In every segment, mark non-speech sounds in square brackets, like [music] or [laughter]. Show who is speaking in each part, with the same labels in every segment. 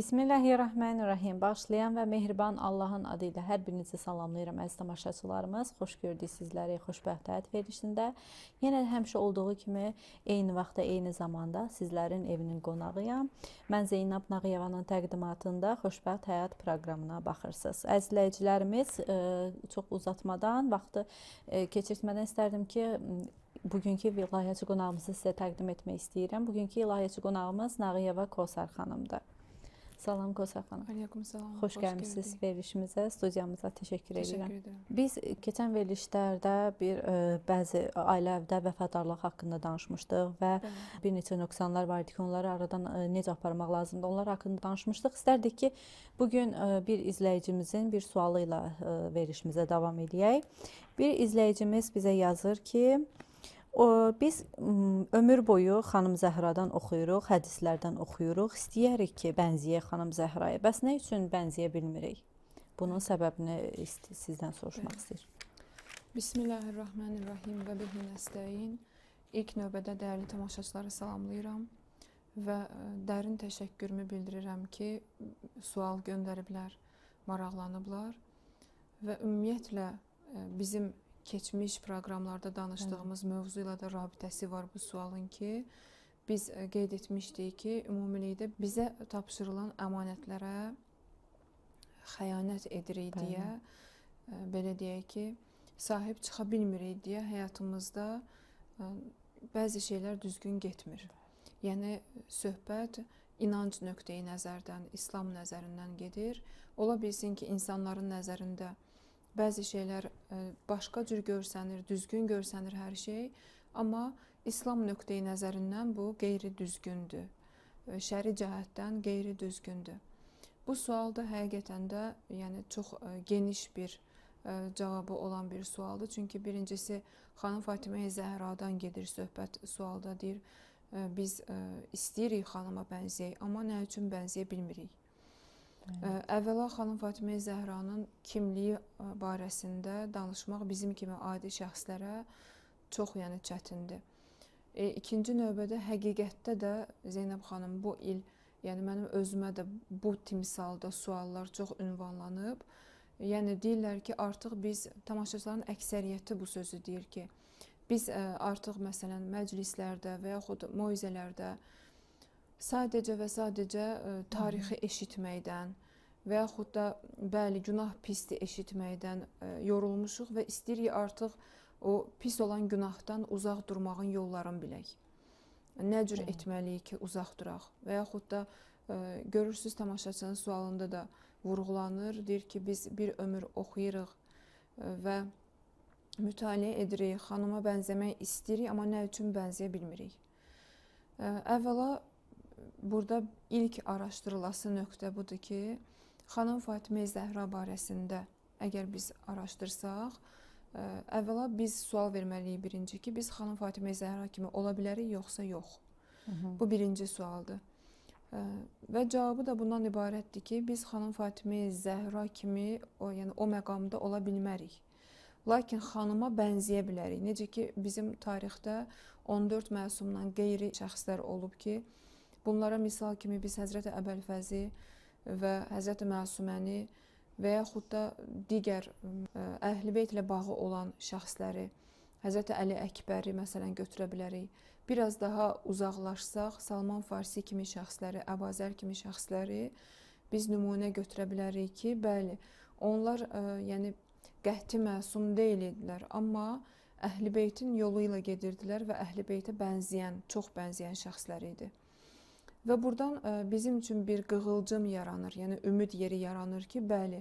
Speaker 1: Bismillahirrahmanirrahim. Bağışlayan və mehriban Allahın adı ilə hər birinizi salamlayıram əziz tamaşaçılarımız. Xoş gördük sizləri Xoşbəxt Həyat verilişində. Yenə həmişə olduğu kimi eyni vaxtda, eyni zamanda sizlərin evinin qonağıyam. Mən Zeynəb Nağıyevanın təqdimatında Xoşbəxt Həyat proqramına baxırsınız. Əzizləyicilərimiz e, çox uzatmadan vaxtı e, keçirtmədən istərdim ki, bugünkü ilahiyyatçı qonağımızı sizə təqdim etmək istəyirəm. Bugünkü ilahiyyatçı qonağımız Nağıyeva Kosar xanımdır. Salam Qosa xanım. Aleyküm salam. Xoş, Xoş gəlmisiniz verilişimizə, studiyamıza təşəkkür, təşəkkür edirəm. Edirəm. Biz keçən verilişlərdə bir ə, e, bəzi ailə evdə vəfadarlıq haqqında danışmışdıq və Bəli. bir neçə nöqsanlar var idi ki, onları aradan ə, e, necə aparmaq lazımdır. Onlar haqqında danışmışdıq. İstərdik ki, bu gün e, bir izləyicimizin bir sualı ilə ə, verilişimizə davam eləyək. Bir izləyicimiz bizə yazır ki, Biz ömür boyu xanım Zəhradan oxuyuruq, hədislərdən oxuyuruq. İstəyirik ki, bənzəyək xanım Zəhraya. Bəs nə üçün bənzəyə bilmirik? Bunun səbəbini sizdən soruşmaq istəyirəm.
Speaker 2: Bismillahirrahmanirrahim və bihi nəstəyin. İlk növbədə dəyərli tamaşaçıları salamlayıram və dərin təşəkkürümü bildirirəm ki, sual göndəriblər, maraqlanıblar və ümumiyyətlə bizim keçmiş proqramlarda danışdığımız Hı. mövzu ilə də rabitəsi var bu sualın ki, biz e, qeyd etmişdik ki, ümumilikdə bizə tapşırılan əmanətlərə xəyanət edirik Bəli. deyə e, belə deyək ki, sahib çıxa bilmirik deyə həyatımızda e, bəzi şeylər düzgün getmir. Yəni söhbət inanc nöqteyi nəzərdən, İslam nəzərindən gedir. Ola bilsin ki, insanların nəzərində Bəzi şeylər e, başqa cür görsənir, düzgün görsənir hər şey, amma İslam nöqteyi nəzərindən bu qeyri-düzgündür. E, şəri cəhətdən qeyri-düzgündür. Bu sual da həqiqətən də, yəni çox e, geniş bir cavabı olan bir sualdır. Çünki birincisi xanım Fatimə Zəhradan gedir söhbət sualda deyir, biz istəyirik xanıma bənzəyək, amma nə üçün bənzəyə bilmirik? Əvvəla xanım Fatimə Zəhranın kimliyi barəsində danışmaq bizim kimi adi şəxslərə çox yəni çətindir. E, ikinci növbədə həqiqətdə də Zeynəb xanım bu il, yəni mənim özümə də bu timsalda suallar çox ünvanlanıb. Yəni deyirlər ki, artıq biz tamaşaçıların əksəriyyəti bu sözü deyir ki, biz ə, artıq məsələn məclislərdə və yaxud moizələrdə sadəcə və sadəcə e, tarixi eşitməkdən və yaxud da bəli günah pisdir eşitməkdən e, yorulmuşuq və istəyirik artıq o pis olan günahdan uzaq durmağın yollarını bilək. Nə cür etməliyik ki, uzaq duraq və yaxud da e, görürsüz tamaşaçının sualında da vurğulanır, deyir ki, biz bir ömür oxuyuruq və mütaliə edirik, xanıma bənzəmək istəyirik, amma nə üçün bənzəyə bilmirik. Əvvəla burada ilk araşdırılası nöqtə budur ki, xanım Fatimə Zəhra barəsində əgər biz araşdırsaq, ə, e, əvvəla biz sual verməliyik birinci ki, biz xanım Fatimə Zəhra kimi ola bilərik yoxsa yox. Hı -hı. Bu birinci sualdır. Ə, e, və cavabı da bundan ibarətdir ki, biz xanım Fatimə Zəhra kimi, o yəni o məqamda ola bilmərik. Lakin xanıma bənzəyə bilərik. Necə ki bizim tarixdə 14 məsumdan qeyri şəxslər olub ki, Bunlara misal kimi biz Həzrəti Əbəlfəzi və Həzrəti Məsuməni və yaxud da digər e, əhlibeyt ilə bağlı olan şəxsləri, Həzrəti Əli Əkbəri məsələn götürə bilərik. Biraz daha uzaqlaşsaq, Salman Farsi kimi şəxsləri, Əbazər kimi şəxsləri biz nümunə götürə bilərik ki, bəli, onlar ə, e, yəni qəti məsum deyil idilər, amma Əhlibeytin yolu ilə gedirdilər və Əhlibeytə bənzəyən, çox bənzəyən şəxslər idi. Və burdan e, bizim üçün bir qığılcım yaranır, yəni ümid yeri yaranır ki, bəli,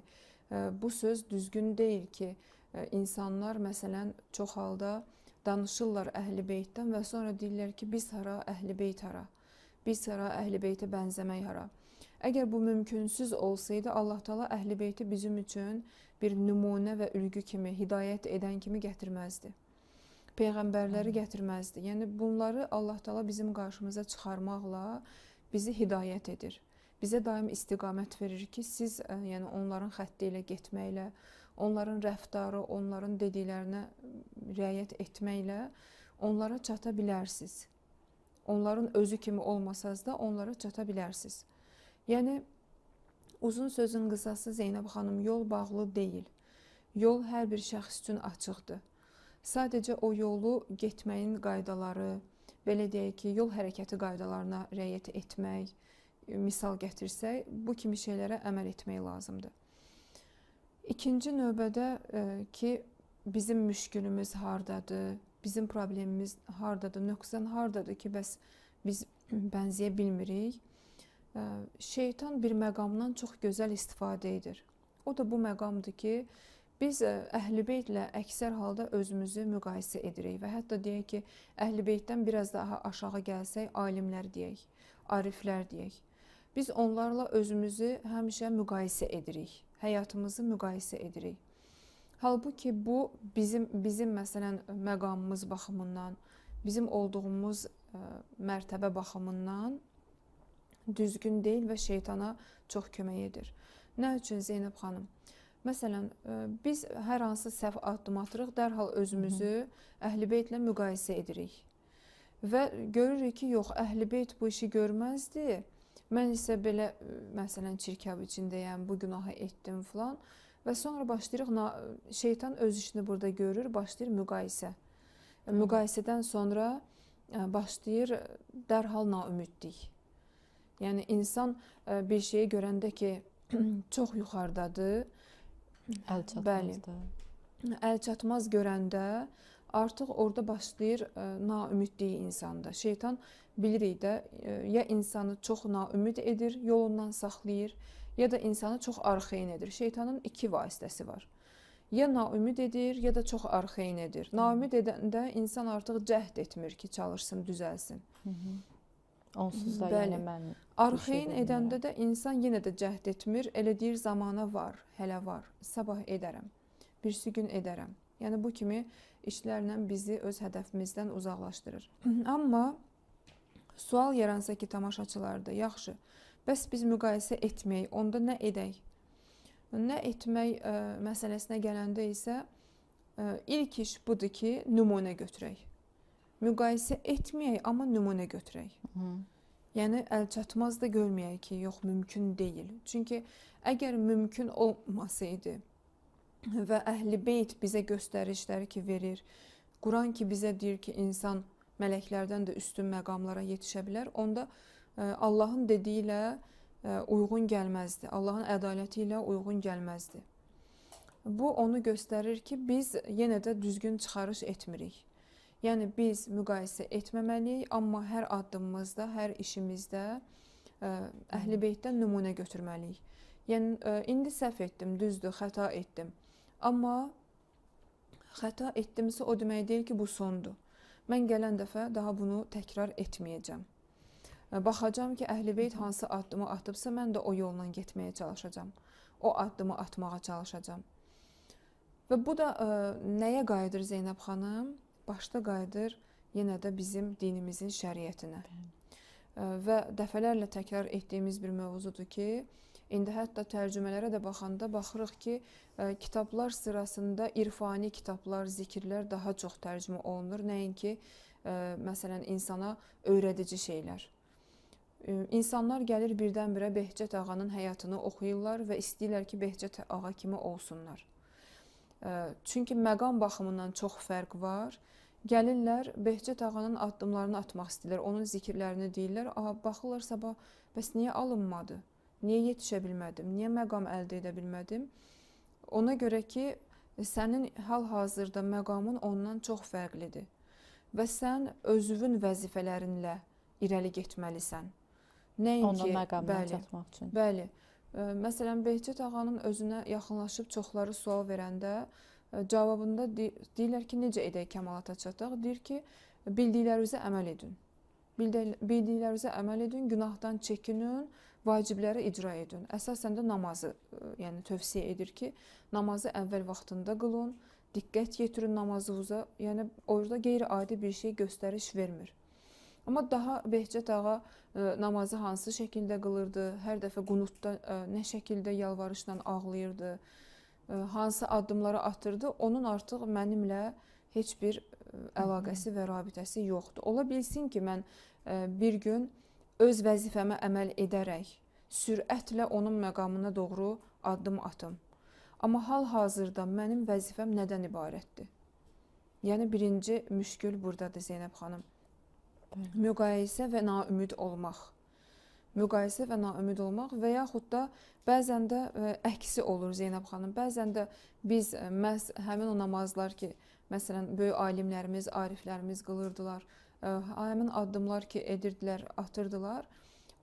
Speaker 2: e, bu söz düzgün deyil ki, e, insanlar məsələn çox halda danışırlar Əhl-i Beytdən və sonra deyirlər ki, biz hara, Əhl-i Beyt hara. Biz hara, Əhl-i Beytə bənzəmək hara. Əgər bu mümkünsüz olsaydı, Allah Taala Əhl-i Beyti bizim üçün bir nümunə və ülgü kimi, hidayət edən kimi gətirməzdi. Peyğəmbərləri gətirməzdi. Yəni bunları Allah Taala bizim qarşımıza çıxarmaqla bizi hidayət edir. Bizə daim istiqamət verir ki, siz ə, e, yəni onların xətti ilə getməklə, onların rəftarı, onların dediklərinə riayət etməklə onlara çata bilərsiniz. Onların özü kimi olmasaz da onlara çata bilərsiniz. Yəni uzun sözün qısası Zeynəb xanım yol bağlı deyil. Yol hər bir şəxs üçün açıqdır. Sadəcə o yolu getməyin qaydaları, belə deyək ki, yol hərəkəti qaydalarına riayət etmək, e, misal gətirsək, bu kimi şeylərə əməl etmək lazımdır. İkinci növbədə e, ki, bizim müşkülümüz hardadır, bizim problemimiz hardadır, nöqsan hardadır ki, bəs biz [clears throat] bənzəyə bilmirik. E, şeytan bir məqamdan çox gözəl istifadə edir. O da bu məqamdır ki, Biz e, Əhl-i Beytlə əksər halda özümüzü müqayisə edirik və hətta deyək ki, Əhl-i Beytdən biraz daha aşağı gəlsək, alimlər deyək, ariflər deyək. Biz onlarla özümüzü həmişə müqayisə edirik, həyatımızı müqayisə edirik. Halbuki bu bizim bizim məsələn məqamımız baxımından, bizim olduğumuz ə, e, mərtəbə baxımından düzgün deyil və şeytana çox kömək edir. Nə üçün Zeynəb xanım? Məsələn, e, biz hər hansı səhv addım atırıq, dərhal özümüzü əhlibeytlə müqayisə edirik. Və görürük ki, yox, əhlibeyt bu işi görməzdi. Mən isə belə e, məsələn çirkab içindəyəm, bu günahı etdim filan və sonra başlayırıq e, şeytan öz işini burada görür, başlayır müqayisə. Müqayisədən sonra başlayır dərhal naümidlik. Yəni insan bir şeyi görəndə ki, [clears throat] çox yuxarıdadır, Əl çatmaz. Bəli. Da. Əl çatmaz görəndə artıq orada başlayır ə, e, naümidliyi insanda. Şeytan bilirik də e, ə, ya insanı çox naümid edir, yolundan saxlayır, ya da insanı çox arxeyin edir. Şeytanın iki vasitəsi var. Ya naümid edir, ya da çox arxeyin edir. Naümid edəndə insan artıq cəhd etmir ki, çalışsın, düzəlsin. Hı -hı. Onsuz da Bəli. yəni mən arxein edəndə də insan yenə də cəhd etmir. Elə deyir zamana var, hələ var. Sabah edərəm. Birsi gün edərəm. Yəni bu kimi işlərlə bizi öz hədəfimizdən uzaqlaşdırır. Amma sual yaransa ki, tamaşaçılarda, yaxşı. Bəs biz müqayisə etməyik, onda nə edək? Nə etmək ə, e, məsələsinə gələndə isə ə, e, ilk iş budur ki, nümunə götürək müqayisə etməyək, amma nümunə götürək. Hı. Yəni əlçatmaz da görməyək ki, yox mümkün deyil. Çünki əgər mümkün olmasaydı və Əhlibeyt bizə göstərişləri ki verir, Quran ki bizə deyir ki, insan mələklərdən də üstün məqamlara yetişə bilər, onda e, Allahın dediyi ilə e, uyğun gəlməzdi. Allahın ədaləti ilə uyğun gəlməzdi. Bu onu göstərir ki, biz yenə də düzgün çıxarış etmirik. Yəni biz müqayisə etməməliyik, amma hər addımımızda, hər işimizdə e, Əhl-i Beytdən nümunə götürməliyik. Yəni ə, e, indi səhv etdim, düzdür, xəta etdim. Amma xəta etdimsə o demək deyil ki, bu sondur. Mən gələn dəfə daha bunu təkrar etməyəcəm. E, Baxacam ki, Əhl-i Beyt hansı addımı atıbsa, mən də o yolla getməyə çalışacağam. O addımı atmağa çalışacağam. Və bu da ə, nəyə qayıdır Zeynəb xanım? başda qayıdır yenə də bizim dinimizin şəriətinə. Və dəfələrlə təkrar etdiyimiz bir mövzudur ki, indi hətta tərcümələrə də baxanda baxırıq ki, kitablar sırasında irfani kitablar, zikirlər daha çox tərcümə olunur, nəinki məsələn insana öyrədici şeylər. İnsanlar gəlir birdən-birə Behçət ağanın həyatını oxuyurlar və istəyirlər ki, Behçət ağa kimi olsunlar. Çünki məqam baxımından çox fərq var. Gəlirlər, Behcət ağanın addımlarını atmaq istəyirlər, onun zikirlərini deyirlər. Aha, baxırlar sabah, bəs niyə alınmadı? Niyə yetişə bilmədim? Niyə məqam əldə edə bilmədim? Ona görə ki, sənin hal-hazırda məqamın ondan çox fərqlidir və sən özünün vəzifələrinlə irəli getməlisən. Nəinki məqamına bəli, çatmaq üçün. Bəli. Məsələn, Behcət ağanın özünə yaxınlaşıb çoxları sual verəndə, cavabında deyirlər ki, necə edək kəmalata çataq? Deyir ki, bildiklərinizə əməl edin. Bildiklərinizə əməl edin, günahdan çəkinin, vacibləri icra edin. Əsasən də namazı, yəni tövsiyə edir ki, namazı əvvəl vaxtında qılın, diqqət yetirin namazınıza. Yəni orada qeyri-adi bir şey göstəriş vermir. Amma daha Behcət ağa ə, namazı hansı şəkildə qılırdı? Hər dəfə qunutda ə, nə şəkildə yalvarışla ağlayırdı? hansı addımları atırdı, onun artıq mənimlə heç bir əlaqəsi və rabitəsi yoxdur. Ola bilsin ki, mən bir gün öz vəzifəmə əməl edərək sürətlə onun məqamına doğru addım atım. Amma hal-hazırda mənim vəzifəm nədən ibarətdir? Yəni birinci müşkül burdadır Zeynəb xanım. Müqayisə və naümid olmaq müqayisə və naümid olmaq və yaxud da bəzən də e, əksi olur Zeynəb xanım. Bəzən də biz e, məhz həmin o namazlar ki, məsələn, böyük alimlərimiz, ariflərimiz qılırdılar, e, həmin addımlar ki, edirdilər, atırdılar.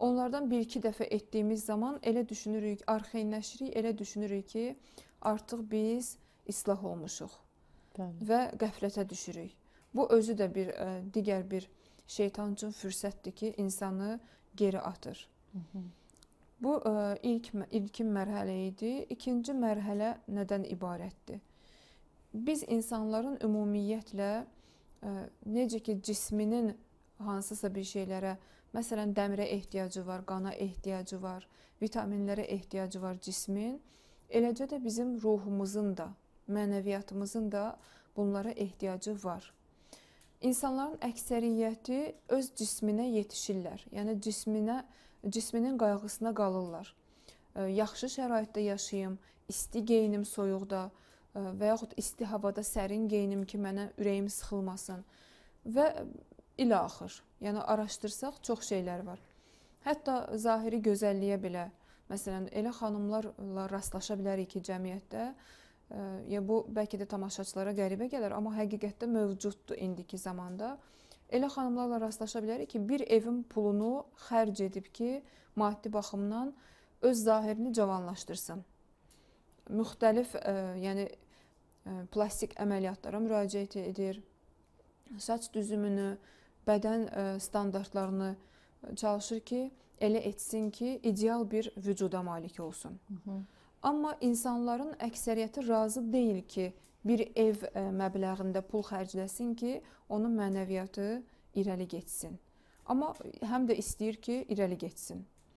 Speaker 2: Onlardan 1-2 dəfə etdiyimiz zaman elə düşünürük, arxeinləşirik, elə düşünürük ki, artıq biz islah olmuşuq. Bəli. Və qəflətə düşürük. Bu özü də bir digər bir şeytan üçün fürsətdir ki, insanı geri atır. Hı mhm. -hı. Bu ə, e, ilk ilkin mərhələ idi. İkinci mərhələ nədən ibarətdir? Biz insanların ümumiyyətlə ə, e, necə ki cisminin hansısa bir şeylərə, məsələn dəmirə ehtiyacı var, qana ehtiyacı var, vitaminlərə ehtiyacı var cismin. Eləcə də bizim ruhumuzun da, mənəviyyatımızın da bunlara ehtiyacı var. İnsanların əksəriyyəti öz cisminə yetişirlər. Yəni cisminə, cisminin qayğısına qalırlar. Yaxşı şəraitdə yaşayım, isti geyinim soyuqda və yaxud isti havada sərin geyinim ki, mənə ürəyim sıxılmasın və ilə axır. Yəni araşdırsaq çox şeylər var. Hətta zahiri gözəlliyə belə, məsələn, elə xanımlarla rastlaşa bilərik ki, cəmiyyətdə Ya bu bəlkə də tamaşaçılara qəribə gələr, amma həqiqətdə mövcuddur indiki zamanda. Elə xanımlarla rastlaşa bilərik ki, bir evin pulunu xərc edib ki, maddi baxımdan öz zahirini cavanlaşdırsın. Müxtəlif, ə, yəni ə, plastik əməliyyatlara müraciət edir. Saç düzümünü, bədən ə, standartlarını çalışır ki, elə etsin ki, ideal bir vücuda malik olsun. Hı -hı. Amma insanların əksəriyyəti razı deyil ki, bir ev e, məbləğində pul xərcləsin ki, onun mənəviyyatı irəli getsin. Amma həm də istəyir ki, irəli getsin.